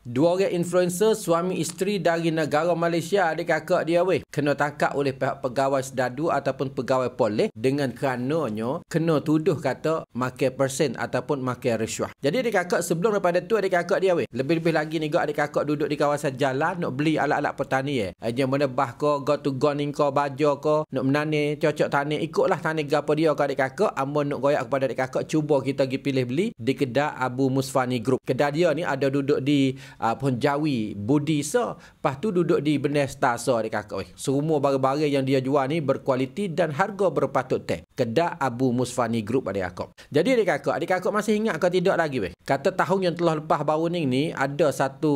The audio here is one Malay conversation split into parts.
Dua orang influencer suami isteri dari negara Malaysia adik kakak dia weh kena tangkap oleh pihak pegawai sedadu ataupun pegawai polis dengan kerananya kena tuduh kata makan persen ataupun makan rasuah. Jadi adik kakak sebelum daripada tu adik kakak dia weh lebih-lebih lagi ni gak adik kakak duduk di kawasan jalan nak beli alat-alat petani eh. eh dia mana bah ko go to go ning ko baja ko nak menani cocok tani ikutlah tani gapo dia ke adik kakak ambo nak goyak kepada adik kakak cuba kita pergi pilih beli di kedai Abu Musfani Group. Kedai dia ni ada duduk di uh, pun jawi budi sa lepas tu duduk di benar stasa di kakak weh semua barang-barang yang dia jual ni berkualiti dan harga berpatut teh Kedak Abu Musfani Group adik aku. Jadi adik aku, adik aku masih ingat ke tidak lagi weh? Kata tahun yang telah lepas baru ni ni ada satu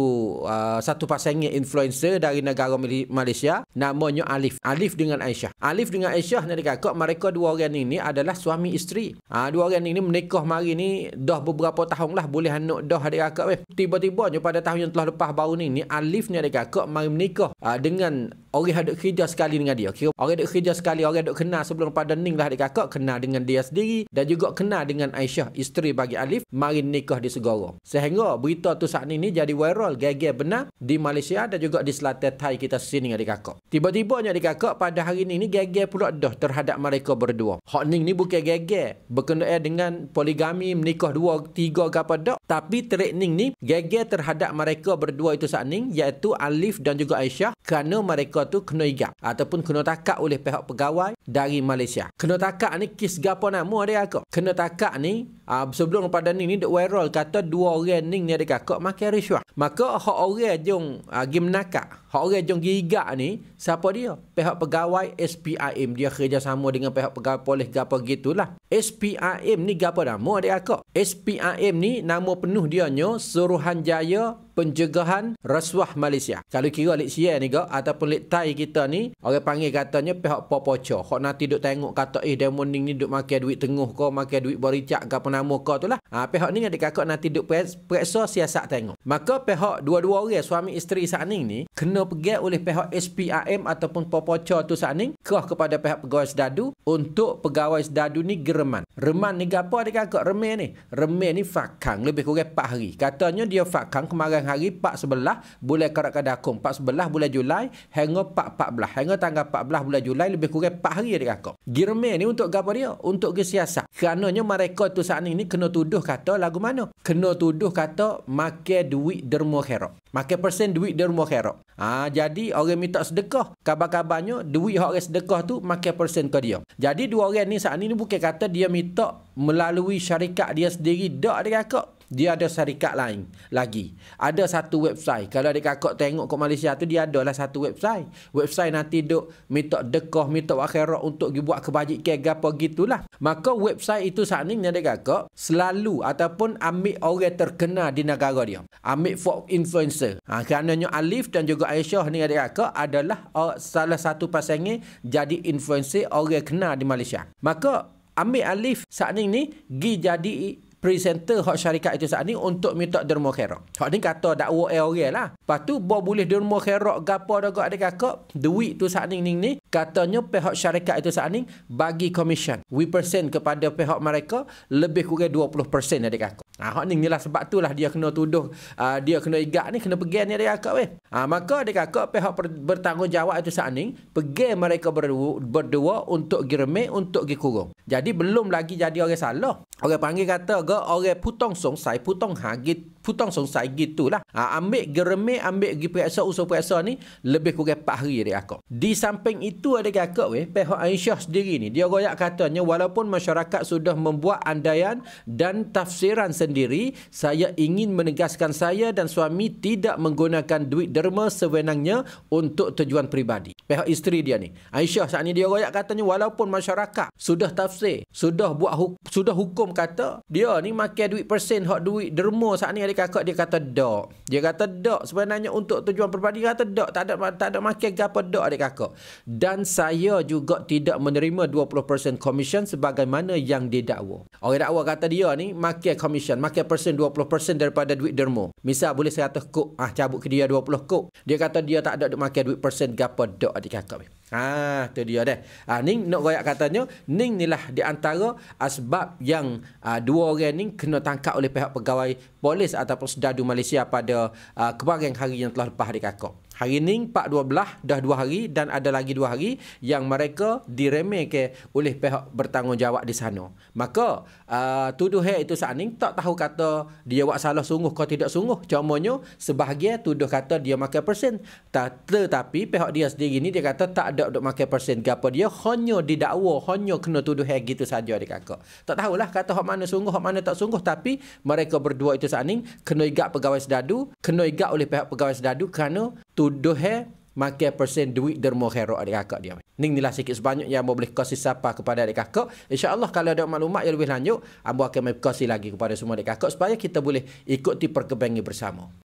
uh, satu pasang influencer dari negara Malaysia namanya Alif. Alif dengan Aisyah. Alif dengan Aisyah adik aku mereka dua orang ni ni adalah suami isteri. Ha, dua orang ni menikah mari ni dah beberapa tahun lah boleh anak dah adik aku weh. Tiba-tiba pada tahun yang telah lepas baru ni ni Alif ni adik aku mari menikah uh, dengan orang hendak kerja sekali dengan dia. Okey, orang hendak kerja sekali, orang hendak kenal sebelum pada Ning lah adik kakak kenal dengan dia sendiri dan juga kenal dengan Aisyah isteri bagi Alif mari nikah di Segoro. Sehingga berita tu saat ini jadi viral gege benar di Malaysia dan juga di selatan Thai kita sini adik kakak. Tiba-tibanya tiba adik kakak pada hari ini ni gege pula dah terhadap mereka berdua. Hak Ning ni bukan gege berkenaan dengan poligami menikah dua tiga ke apa dak tapi training ni gege terhadap mereka berdua itu saat ini iaitu Alif dan juga Aisyah kerana mereka tu kena igap ataupun kena takak oleh pihak pegawai dari Malaysia. Kena takak ni kes gapo mu ada aku. Kena takak ni uh, sebelum pada ni ni viral kata dua orang ni ni ada kakak makan rishwah. Maka hak orang jong uh, ah, gim nakak, hak orang jong gigak ni siapa dia? Pihak pegawai SPIM dia kerjasama dengan pihak pegawai polis gapo gitulah. SPIM ni gapo mu ada aku? SPIM ni nama penuh dia nyo Suruhanjaya Pencegahan Rasuah Malaysia. Kalau kira lek sian ni ke ataupun lek tai kita ni orang panggil katanya pihak popocho. Kau nanti duk tengok kata eh dia demon ni duk makan duit tengah kau makan duit baricak ke apa nama kau tu lah Ha, pihak ni ada kakak nanti duduk periksa siasat tengok. Maka pihak dua-dua orang suami isteri Saning ni kena pergi oleh pihak SPRM ataupun Popocor tu Saning kerah kepada pihak pegawai sedadu untuk pegawai sedadu ni gereman. Reman ni apa ada kakak? Remen ni. Remen ni fakang lebih kurang 4 hari. Katanya dia fakang kemarin hari 4 sebelah boleh bulan Karakadakum. 4 sebelah bulan Julai hingga 4 14. Hingga tanggal belah bulan Julai lebih kurang 4 hari ada kakak. Gereman ni untuk apa dia? Untuk kesiasat. Kerananya mereka tu Saning ni kena tuduh tuduh kata lagu mana? Kena tuduh kata makan duit derma khairat. Makan persen duit derma khairat. Ha, jadi orang minta sedekah. Kabar-kabarnya duit yang orang sedekah tu makan persen ke dia. Jadi dua orang ni saat ni bukan kata dia minta melalui syarikat dia sendiri. Tak dia kata dia ada syarikat lain lagi. Ada satu website. Kalau adik kakak tengok kat Malaysia tu, dia adalah satu website. Website nanti duk minta dekoh, minta akhirat untuk buat kebajikan ke apa gitulah. Maka website itu saat ni, adik kakak, selalu ataupun ambil orang terkenal di negara dia. Ambil folk influencer. Ha, kerananya Alif dan juga Aisyah ni adik kakak adalah uh, salah satu pasangnya jadi influencer orang kenal di Malaysia. Maka Ambil Alif saat ni ni, pergi jadi presenter hak syarikat itu saat ni untuk minta derma khairat. Hak ni kata dakwa eh orang lah. Lepas tu buat boleh derma khairat gapo dah gak dekat kak, duit tu saat ni ning ni katanya pihak syarikat itu saat ni bagi komisen. We percent kepada pihak mereka lebih kurang 20% Ada kakak. Ah hak ni lah sebab itulah dia kena tuduh uh, dia kena igak ni kena pergi ni dekat kak weh. Ah maka dekat kak pihak bertanggungjawab itu saat ni pergi mereka ber- berdua untuk germe untuk gikurung. Jadi belum lagi jadi orang salah. Orang panggil kata ก็เอาเกผู้ต้องสงสัยผู้ต้องหายึด putong songsai gitulah. Ha, ambil germe, ambil pergi periksa, usul periksa ni, lebih kurang 4 hari dia akak. Di samping itu ada kakak weh, pihak Aisyah sendiri ni, dia royak katanya, walaupun masyarakat sudah membuat andaian dan tafsiran sendiri, saya ingin menegaskan saya dan suami tidak menggunakan duit derma sewenangnya untuk tujuan peribadi. Pihak isteri dia ni. Aisyah saat ni dia royak katanya, walaupun masyarakat sudah tafsir, sudah buat hu- sudah hukum kata, dia ni makan duit persen, hak duit derma saat ni ada balik kakak dia kata dok. Dia kata dok sebenarnya untuk tujuan perpaduan dia kata dok. Tak ada tak ada makan gapo dok adik kakak. Dan saya juga tidak menerima 20% komisen sebagaimana yang dia dakwa. Orang dakwa kata dia ni makan komisen, makan persen 20% daripada duit dermo. Misal boleh 100 kok, ah cabut ke dia 20 kok. Dia kata dia tak ada duk makan duit persen gapo dok adik kakak. Ha tu dia dah. Ha ning nak royak katanya ning nilah di antara sebab yang uh, dua orang ning kena tangkap oleh pihak pegawai polis ataupun sedadu Malaysia pada uh, kemarin hari yang telah lepas di kakak. Hari ini part 12 dah 2 hari dan ada lagi 2 hari yang mereka diremehkan oleh pihak bertanggungjawab di sana. Maka uh, tuduh itu saat ini tak tahu kata dia buat salah sungguh atau tidak sungguh. Cumanya sebahagian tuduh kata dia makan persen. Tetapi pihak dia sendiri ini dia kata tak ada untuk makan persen. Kenapa dia hanya didakwa, hanya kena tuduh gitu saja di kakak. Tak tahulah kata hak mana sungguh, hak mana tak sungguh. Tapi mereka berdua itu saat ini kena igat pegawai sedadu, kena igat oleh pihak pegawai sedadu kerana tuduh tuduh eh makan persen duit derma khairat adik kakak dia. Ini inilah sikit sebanyak yang boleh kasih siapa kepada adik kakak. Insya Allah kalau ada maklumat yang lebih lanjut, Abang akan kasih lagi kepada semua adik kakak supaya kita boleh ikuti perkembangan bersama.